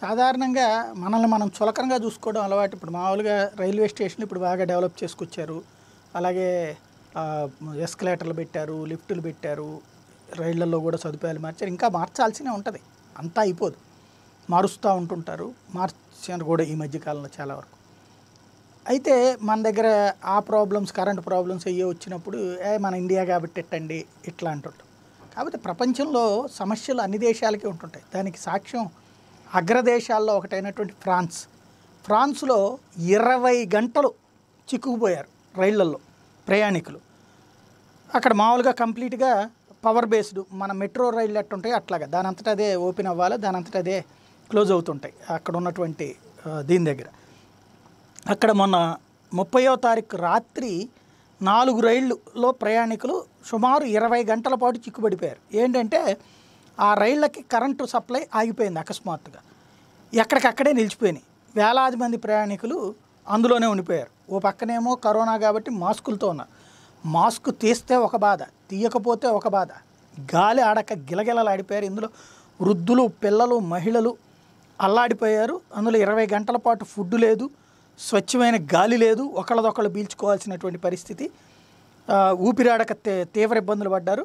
సాధారణంగా మనల్ని మనం చులకనగా చూసుకోవడం అలవాటు ఇప్పుడు మామూలుగా రైల్వే స్టేషన్లు ఇప్పుడు బాగా డెవలప్ చేసుకొచ్చారు అలాగే ఎస్కలేటర్లు పెట్టారు లిఫ్టులు పెట్టారు రైళ్లలో కూడా సదుపాయాలు మార్చారు ఇంకా మార్చాల్సినే ఉంటుంది అంతా అయిపోదు మారుస్తూ ఉంటుంటారు మార్చారు కూడా ఈ మధ్యకాలంలో చాలా వరకు అయితే మన దగ్గర ఆ ప్రాబ్లమ్స్ కరెంట్ ప్రాబ్లమ్స్ అయ్యే వచ్చినప్పుడు ఏ మన ఇండియా కాబట్టి ఎట్టండి ఇట్లా అంటుంటాం కాకపోతే ప్రపంచంలో సమస్యలు అన్ని దేశాలకే ఉంటుంటాయి దానికి సాక్ష్యం అగ్రదేశాల్లో ఒకటైనటువంటి ఫ్రాన్స్ ఫ్రాన్స్లో ఇరవై గంటలు చిక్కుకుపోయారు రైళ్లల్లో ప్రయాణికులు అక్కడ మామూలుగా కంప్లీట్గా పవర్ బేస్డ్ మన మెట్రో రైళ్ళు ఎట్టుంటాయి అట్లాగా దాని అంతటా అదే ఓపెన్ అవ్వాలి దాని అంతటా అదే క్లోజ్ అవుతుంటాయి అక్కడ ఉన్నటువంటి దీని దగ్గర అక్కడ మొన్న ముప్పయో తారీఖు రాత్రి నాలుగు రైళ్ళలో ప్రయాణికులు సుమారు ఇరవై గంటల పాటు చిక్కుబడిపోయారు ఏంటంటే ఆ రైళ్ళకి కరెంటు సప్లై ఆగిపోయింది అకస్మాత్తుగా ఎక్కడికక్కడే నిలిచిపోయినాయి వేలాది మంది ప్రయాణికులు అందులోనే ఉండిపోయారు ఓ పక్కనేమో కరోనా కాబట్టి మాస్కులతో ఉన్నారు మాస్క్ తీస్తే ఒక బాధ తీయకపోతే ఒక బాధ గాలి ఆడక గిలగిలలాడిపోయారు ఇందులో వృద్ధులు పిల్లలు మహిళలు అల్లాడిపోయారు అందులో ఇరవై గంటల పాటు ఫుడ్ లేదు స్వచ్ఛమైన గాలి లేదు ఒకళ్ళదొకళ్ళు పీల్చుకోవాల్సినటువంటి పరిస్థితి ఊపిరాడక తీవ్ర ఇబ్బందులు పడ్డారు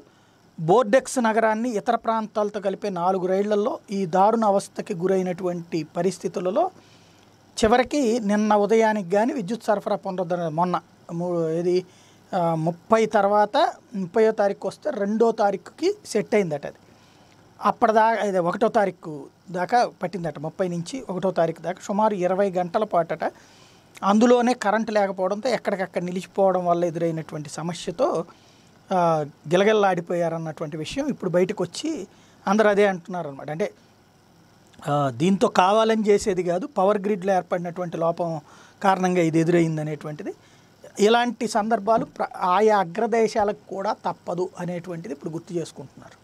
బోర్డెక్స్ నగరాన్ని ఇతర ప్రాంతాలతో కలిపే నాలుగు రైళ్లలో ఈ దారుణ అవస్థకి గురైనటువంటి పరిస్థితులలో చివరికి నిన్న ఉదయానికి కానీ విద్యుత్ సరఫరా పునరుద్ధరణ మొన్న ఇది ముప్పై తర్వాత ముప్పయో తారీఖు వస్తే రెండో తారీఖుకి సెట్ అయిందట అది అప్పటిదాకా ఇది ఒకటో తారీఖు దాకా పట్టిందట ముప్పై నుంచి ఒకటో తారీఖు దాకా సుమారు ఇరవై గంటల పాటట అందులోనే కరెంటు లేకపోవడంతో ఎక్కడికక్కడ నిలిచిపోవడం వల్ల ఎదురైనటువంటి సమస్యతో గిలగిల్లాడిపోయారన్నటువంటి విషయం ఇప్పుడు బయటకు వచ్చి అందరు అదే అంటున్నారు అనమాట అంటే దీంతో కావాలని చేసేది కాదు పవర్ గ్రిడ్లో ఏర్పడినటువంటి లోపం కారణంగా ఇది ఎదురైంది అనేటువంటిది ఇలాంటి సందర్భాలు ఆయా అగ్రదేశాలకు కూడా తప్పదు అనేటువంటిది ఇప్పుడు గుర్తు చేసుకుంటున్నారు